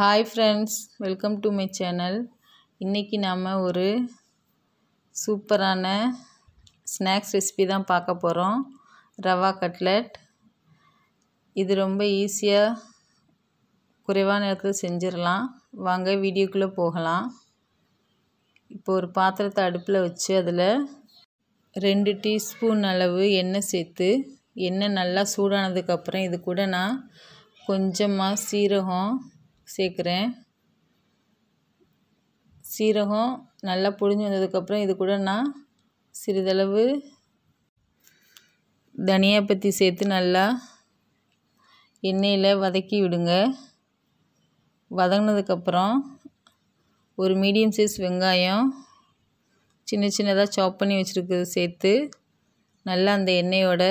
hi friends welcome to my channel இன்றைக்கி நாம் ஒரு சூப்பரான ஸ்நாக்ஸ் ரெசிபி தான் பார்க்க போகிறோம் ரவா கட்லட் இது ரொம்ப ஈஸியாக குறைவான நேரத்தில் செஞ்சிடலாம் வாங்க வீடியோக்குள்ளே போகலாம் இப்போ ஒரு பாத்திரத்தை அடுப்பில் வச்சு அதில் ரெண்டு டீஸ்பூன் அளவு எண்ணெய் சேர்த்து எண்ணெய் நல்லா சூடானதுக்கப்புறம் இது கூட நான் கொஞ்சமாக சீரகம் சேர்க்குறேன் சீரகம் நல்லா புழிஞ்சு வந்ததுக்கப்புறம் இது கூட நான் சிறிதளவு பற்றி சேர்த்து நல்லா எண்ணெயில் வதக்கி விடுங்க வதங்கினதுக்கப்புறம் ஒரு மீடியம் சைஸ் வெங்காயம் சின்ன சின்னதாக சாப் பண்ணி வச்சுருக்கிறது சேர்த்து நல்லா அந்த எண்ணெயோட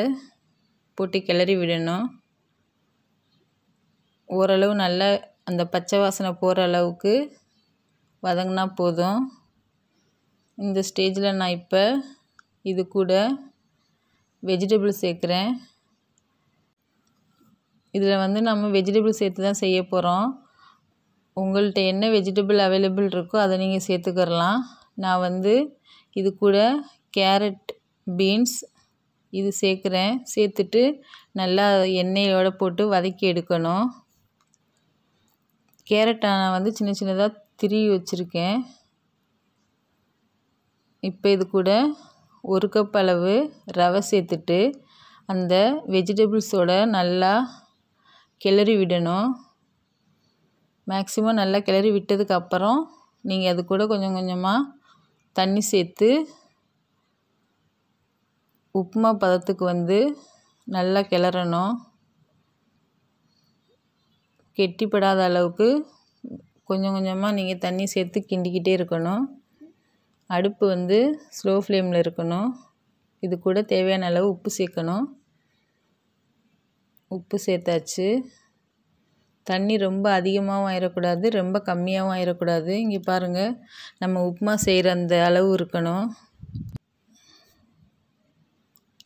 போட்டு கிளறி விடணும் ஓரளவு நல்லா அந்த பச்சை வாசனை போகிற அளவுக்கு வதங்கினா போதும் இந்த ஸ்டேஜில் நான் இப்போ இது கூட வெஜிடபிள் சேர்க்குறேன் இதில் வந்து நம்ம வெஜிடபிள் சேர்த்து தான் செய்ய போகிறோம் உங்கள்கிட்ட என்ன வெஜிடபிள் அவைலபிள் இருக்கோ அதை நீங்கள் சேர்த்துக்கிறலாம் நான் வந்து இது கூட கேரட் பீன்ஸ் இது சேர்க்குறேன் சேர்த்துட்டு நல்லா எண்ணெயோடு போட்டு வதக்கி எடுக்கணும் கேரட்டை நான் வந்து சின்ன சின்னதாக திருவி வச்சுருக்கேன் இப்போ இது கூட ஒரு கப் அளவு ரவை சேர்த்துட்டு அந்த வெஜிடபிள்ஸோட நல்லா கிளறி விடணும் மேக்சிமம் நல்லா கிளறி விட்டதுக்கப்புறம் நீங்கள் அது கூட கொஞ்சம் கொஞ்சமாக தண்ணி சேர்த்து உப்புமா பதத்துக்கு வந்து நல்லா கிளறணும் கெட்டிப்படாத அளவுக்கு கொஞ்சம் கொஞ்சமாக நீங்கள் தண்ணி சேர்த்து கிண்டிக்கிட்டே இருக்கணும் அடுப்பு வந்து ஸ்லோ ஃப்ளேமில் இருக்கணும் இது கூட தேவையான அளவு உப்பு சேர்க்கணும் உப்பு சேர்த்தாச்சு தண்ணி ரொம்ப அதிகமாகவும் ஆயிடக்கூடாது ரொம்ப கம்மியாகவும் ஆயிடக்கூடாது இங்கே பாருங்கள் நம்ம உப்புமா செய்கிற அந்த அளவு இருக்கணும்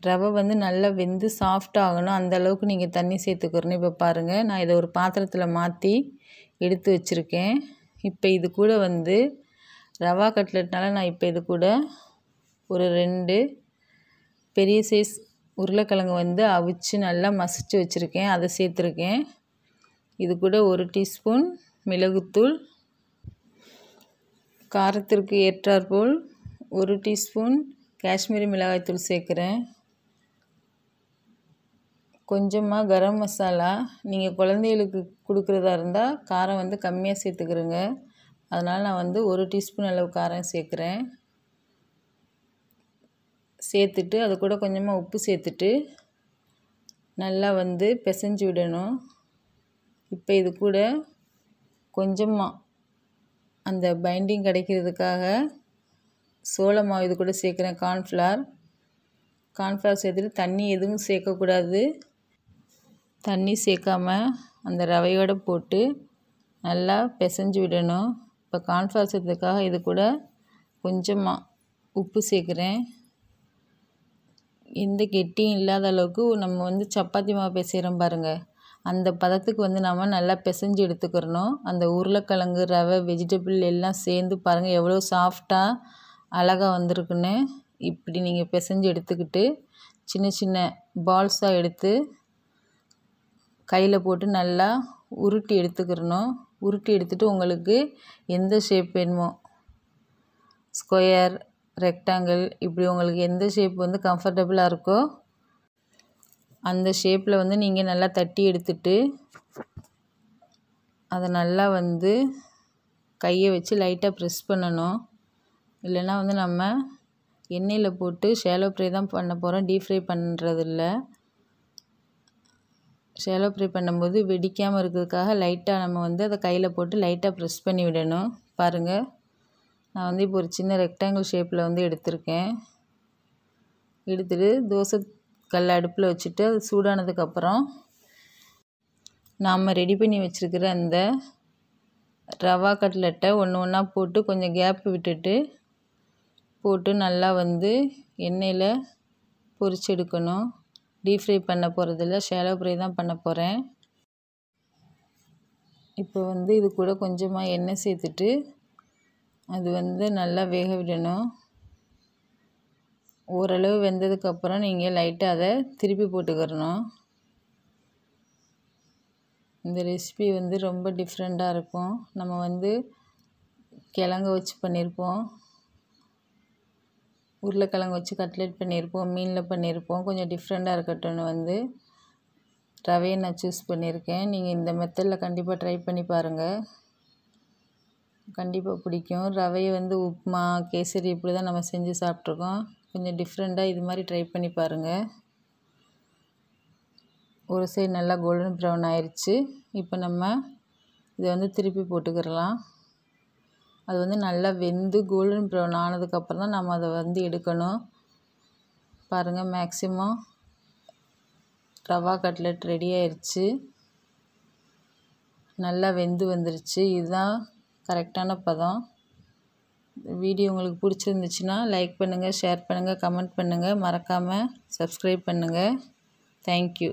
ரவை வந்து நல்லா வெந்து சாஃப்ட் ஆகணும் அந்தளவுக்கு நீங்கள் தண்ணி சேர்த்துக்கிறணும் இப்போ பாருங்கள் நான் இதை ஒரு பாத்திரத்தில் மாற்றி எடுத்து வச்சுருக்கேன் இப்போ இது கூட வந்து ரவா கட்லெட்னால நான் இப்போ இது கூட ஒரு ரெண்டு பெரிய சைஸ் உருளைக்கிழங்கு வந்து அவிச்சு நல்லா மசிச்சு வச்சுருக்கேன் அதை சேர்த்துருக்கேன் இது கூட ஒரு டீஸ்பூன் மிளகுத்தூள் காரத்திற்கு ஏற்றாற்போல் ஒரு டீஸ்பூன் காஷ்மீரி மிளகாய்த்தூள் சேர்க்குறேன் கொஞ்சமாக கரம் மசாலா நீங்கள் குழந்தைகளுக்கு கொடுக்குறதா இருந்தால் காரம் வந்து கம்மியாக சேர்த்துக்கிறேங்க அதனால் நான் வந்து ஒரு டீஸ்பூன் அளவு காரம் சேர்க்குறேன் சேர்த்துட்டு அது கூட கொஞ்சமாக உப்பு சேர்த்துட்டு நல்லா வந்து பிசைஞ்சு விடணும் இப்போ இது கூட கொஞ்சமாக அந்த பைண்டிங் கிடைக்கிறதுக்காக சோளமாவு இது கூட சேர்க்குறேன் கார்ன்ஃப்ளார் கார்ன்ஃப்ளவர் சேர்த்துட்டு தண்ணி எதுவும் சேர்க்கக்கூடாது தண்ணி சேர்க்காம அந்த ரவையோடு போட்டு நல்லா பிசைஞ்சு விடணும் இப்போ கான்ஃபார் சேர்த்ததுக்காக இது கூட கொஞ்சமாக உப்பு சேர்க்குறேன் எந்த கெட்டியும் இல்லாத அளவுக்கு நம்ம வந்து சப்பாத்தி மாவு பிசைகிறோம் பாருங்கள் அந்த பதத்துக்கு வந்து நம்ம நல்லா பிசைஞ்சு எடுத்துக்கிறணும் அந்த உருளைக்கிழங்கு ரவை வெஜிடபிள் எல்லாம் சேர்ந்து பாருங்கள் எவ்வளோ சாஃப்டாக அழகாக வந்திருக்குன்னு இப்படி நீங்கள் பிசைஞ்சு எடுத்துக்கிட்டு சின்ன சின்ன பால்ஸாக எடுத்து கையில் போட்டு நல்லா உருட்டி எடுத்துக்கிறணும் உருட்டி எடுத்துகிட்டு உங்களுக்கு எந்த ஷேப் வேணுமோ ஸ்கொயர் ரெக்டாங்கிள் இப்படி உங்களுக்கு எந்த ஷேப் வந்து கம்ஃபர்டபுளாக இருக்கோ அந்த ஷேப்பில் வந்து நீங்கள் நல்லா தட்டி எடுத்துட்டு அதை நல்லா வந்து கையை வச்சு லைட்டாக ப்ரெஸ் பண்ணணும் இல்லைன்னா வந்து நம்ம எண்ணெயில் போட்டு ஷேலோ ஃப்ரை தான் பண்ண போகிறோம் டீப் ஃப்ரை பண்ணுறதில்ல ஷேலோ ஃப்ரை பண்ணும்போது வெடிக்காமல் இருக்கிறதுக்காக லைட்டாக நம்ம வந்து அதை கையில் போட்டு லைட்டாக ப்ரெஸ் பண்ணி விடணும் பாருங்கள் நான் வந்து இப்போ ஒரு சின்ன ரெக்டாங்கிள் ஷேப்பில் வந்து எடுத்திருக்கேன் எடுத்துட்டு தோசை கல் அடுப்பில் வச்சுட்டு அது சூடானதுக்கப்புறம் நாம் ரெடி பண்ணி வச்சுருக்கிற அந்த ரவா கட்லெட்டை ஒன்று ஒன்றா போட்டு கொஞ்சம் கேப் விட்டுட்டு போட்டு நல்லா வந்து எண்ணெயில் எடுக்கணும் டீப் ஃப்ரை பண்ண போகிறதில்ல ஷேலோ ஃப்ரை தான் பண்ண போகிறேன் இப்போ வந்து இது கூட கொஞ்சமாக எண்ணெய் சேர்த்துட்டு அது வந்து நல்லா வேக விடணும் ஓரளவு வெந்ததுக்கப்புறம் நீங்கள் லைட்டாக அதை திருப்பி போட்டுக்கிறணும் இந்த ரெசிபி வந்து ரொம்ப டிஃப்ரெண்ட்டாக இருக்கும் நம்ம வந்து கிழங்க வச்சு பண்ணியிருப்போம் உருளைக்கிழங்கு வச்சு கட்லெட் பண்ணியிருப்போம் மீனில் பண்ணியிருப்போம் கொஞ்சம் டிஃப்ரெண்ட்டாக இருக்கட்டும்னு வந்து ரவையை நான் சூஸ் பண்ணியிருக்கேன் நீங்கள் இந்த மெத்தடில் கண்டிப்பாக ட்ரை பண்ணி பாருங்கள் கண்டிப்பாக பிடிக்கும் ரவையை வந்து உப்புமா கேசரி இப்படி தான் நம்ம செஞ்சு சாப்பிட்ருக்கோம் கொஞ்சம் டிஃப்ரெண்ட்டாக இது மாதிரி ட்ரை பண்ணி பாருங்கள் ஒரு சைடு நல்லா கோல்டன் ப்ரௌன் ஆயிடுச்சு இப்போ நம்ம இதை வந்து திருப்பி போட்டுக்கிறலாம் அது வந்து நல்லா வெந்து கோல்டன் ப்ரௌன் ஆனதுக்கப்புறம் தான் நம்ம அதை வந்து எடுக்கணும் பாருங்கள் மேக்ஸிமம் ரவா கட்லெட் ரெடி ஆயிடுச்சு நல்லா வெந்து வந்துருச்சு இதுதான் கரெக்டான பதம் வீடியோ உங்களுக்கு பிடிச்சிருந்துச்சுன்னா லைக் பண்ணுங்கள் ஷேர் பண்ணுங்கள் கமெண்ட் பண்ணுங்கள் மறக்காமல் சப்ஸ்கிரைப் பண்ணுங்கள் தேங்க்யூ